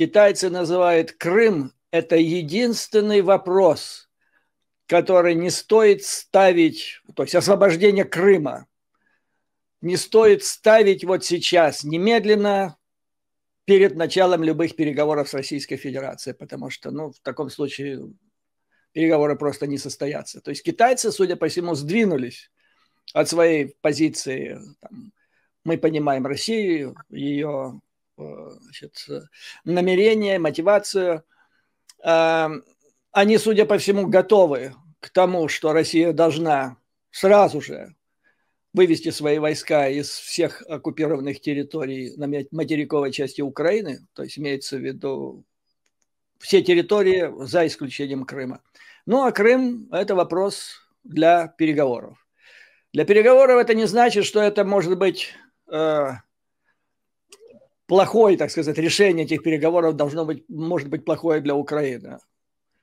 Китайцы называют Крым – это единственный вопрос, который не стоит ставить, то есть освобождение Крыма, не стоит ставить вот сейчас, немедленно, перед началом любых переговоров с Российской Федерацией, потому что, ну, в таком случае переговоры просто не состоятся. То есть китайцы, судя по всему, сдвинулись от своей позиции. Там, мы понимаем Россию, ее Э, значит, намерение, мотивацию. Эм, они, судя по всему, готовы к тому, что Россия должна сразу же вывести свои войска из всех оккупированных территорий на материковой части Украины, то есть имеется в виду все территории за исключением Крыма. Ну а Крым – это вопрос для переговоров. Для переговоров это не значит, что это может быть э, плохое, так сказать, решение этих переговоров должно быть, может быть плохое для Украины.